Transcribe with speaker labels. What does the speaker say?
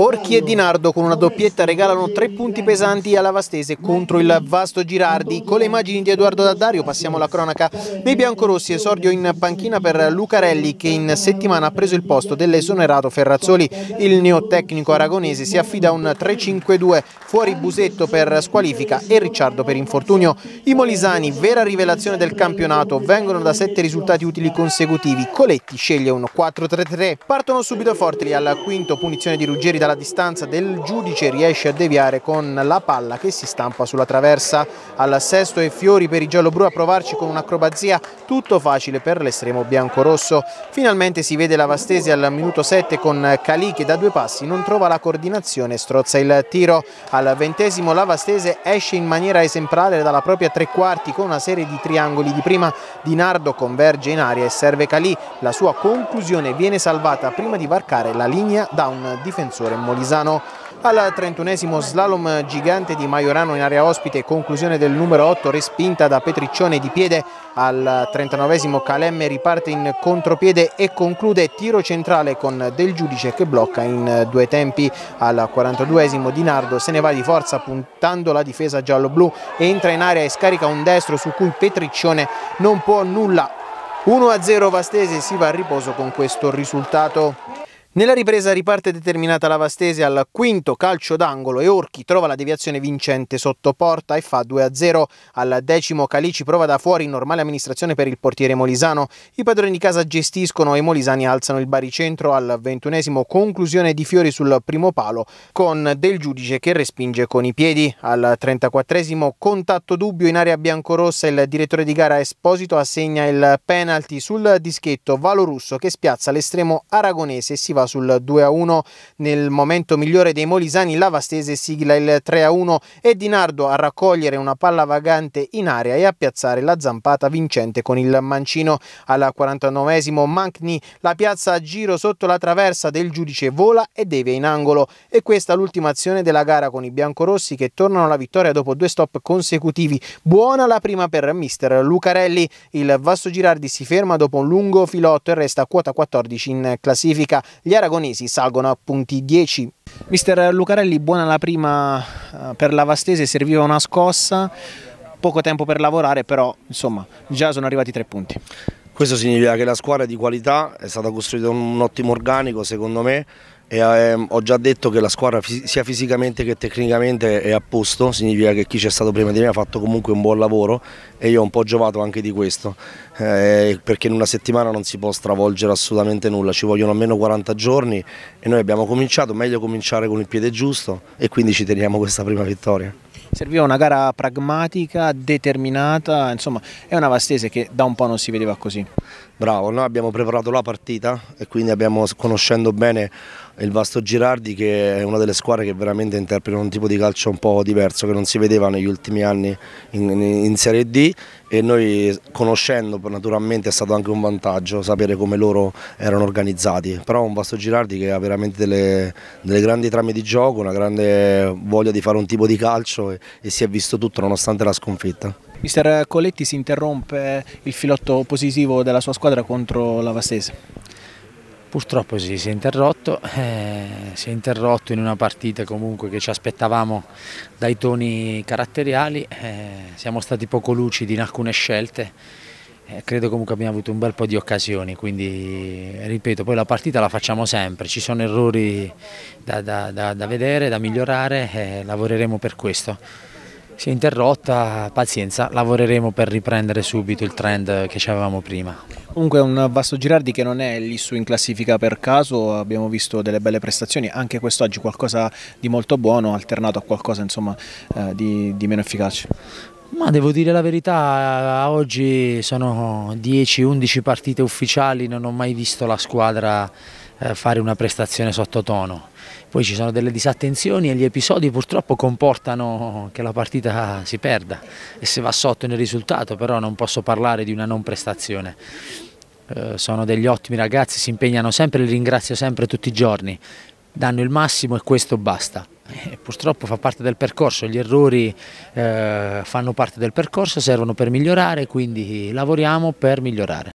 Speaker 1: Orchi e Di Nardo con una doppietta regalano tre punti pesanti alla Vastese contro il Vasto Girardi. Con le immagini di Edoardo Daddario passiamo alla cronaca dei biancorossi, esordio in panchina per Lucarelli che in settimana ha preso il posto dell'esonerato Ferrazzoli. Il neotecnico aragonese si affida a un 3-5-2 fuori Busetto per squalifica e Ricciardo per infortunio. I Molisani, vera rivelazione del campionato, vengono da sette risultati utili consecutivi. Coletti sceglie un 4-3-3. Partono subito forti al quinto punizione di Ruggeri da la distanza del giudice riesce a deviare con la palla che si stampa sulla traversa al sesto e Fiori per i bru a provarci con un'acrobazia tutto facile per l'estremo bianco-rosso finalmente si vede la Vastesi al minuto 7 con Calì che da due passi non trova la coordinazione strozza il tiro al ventesimo la Vastese esce in maniera esemplare dalla propria tre quarti con una serie di triangoli di prima di Nardo converge in aria e serve Calì la sua conclusione viene salvata prima di varcare la linea da un difensore Molisano. Al 31esimo slalom gigante di Maiorano in area ospite, conclusione del numero 8 respinta da Petriccione di piede, al 39esimo Calemme riparte in contropiede e conclude tiro centrale con Del Giudice che blocca in due tempi, al 42esimo Di Nardo se ne va di forza puntando la difesa giallo-blu, entra in area e scarica un destro su cui Petriccione non può nulla. 1-0 Vastese si va a riposo con questo risultato. Nella ripresa riparte determinata la Vastese al quinto calcio d'angolo e Orchi trova la deviazione vincente sotto porta e fa 2-0. Al decimo Calici prova da fuori in normale amministrazione per il portiere Molisano. I padroni di casa gestiscono e i Molisani alzano il baricentro al ventunesimo conclusione di Fiori sul primo palo con Del Giudice che respinge con i piedi. Al 34esimo contatto dubbio in area biancorossa il direttore di gara Esposito assegna il penalty sul dischetto Valorusso che spiazza l'estremo aragonese e si va sul 2-1 nel momento migliore dei molisani Lavastese sigla il 3-1 e Di Nardo a raccogliere una palla vagante in area e a piazzare la zampata vincente con il mancino al 49esimo Mancni la piazza a giro sotto la traversa del giudice vola e deve in angolo e questa l'ultima azione della gara con i biancorossi che tornano alla vittoria dopo due stop consecutivi buona la prima per mister Lucarelli il Vasto Girardi si ferma dopo un lungo filotto e resta a quota 14 in classifica gli aragonesi salgono a punti 10. Mister Lucarelli, buona la prima eh, per la Vastese, serviva una scossa, poco tempo per lavorare, però insomma già sono arrivati tre punti. Questo significa
Speaker 2: che la squadra è di qualità, è stata costruita un ottimo organico secondo me, e, eh, ho già detto che la squadra sia fisicamente che tecnicamente è a posto, significa che chi c'è stato prima di me ha fatto comunque un buon lavoro e io ho un po' giovato anche di questo, eh, perché in una settimana non si può stravolgere assolutamente nulla, ci vogliono almeno 40 giorni e noi abbiamo cominciato, meglio cominciare con il piede giusto e quindi ci teniamo questa prima vittoria.
Speaker 1: Serviva una gara pragmatica, determinata, insomma è una Vastese che da un po' non si vedeva così.
Speaker 2: Bravo, noi abbiamo preparato la partita e quindi abbiamo, conoscendo bene il Vasto Girardi che è una delle squadre che veramente interpreta un tipo di calcio un po' diverso che non si vedeva negli ultimi anni in, in, Serie D e noi conoscendo naturalmente è stato anche un vantaggio sapere come loro erano organizzati, però un Vasto Girardi che ha veramente delle, delle grandi trame di gioco, una grande voglia di fare un tipo di calcio e, e si è visto tutto nonostante la sconfitta.
Speaker 1: Mister Coletti si interrompe il filotto positivo della sua squadra contro la Vastese. Purtroppo sì, si è interrotto, eh, si è
Speaker 3: interrotto in una partita comunque che ci aspettavamo dai toni caratteriali, eh, siamo stati poco lucidi in alcune scelte, eh, credo comunque abbiamo avuto un bel po' di occasioni, quindi ripeto, poi la partita la facciamo sempre, ci sono errori da, da, da, da vedere, da migliorare, eh, lavoreremo per questo. Si è interrotta, pazienza, lavoreremo per riprendere subito il trend che avevamo prima.
Speaker 1: Comunque un Vasto Girardi che non è lì su in classifica per caso, abbiamo visto delle belle prestazioni, anche quest'oggi qualcosa di molto buono alternato a qualcosa insomma, eh, di, di meno efficace.
Speaker 3: Ma devo dire la verità, oggi sono 10-11 partite ufficiali, non ho mai visto la squadra eh, fare una prestazione sottotono. Poi ci sono delle disattenzioni e gli episodi purtroppo comportano che la partita si perda e se va sotto nel risultato, però non posso parlare di una non prestazione. Eh, sono degli ottimi ragazzi, si impegnano sempre, li ringrazio sempre tutti i giorni, danno il massimo e questo basta. E eh, purtroppo fa parte del percorso, gli errori eh, fanno parte del percorso, servono per migliorare, quindi lavoriamo per migliorare.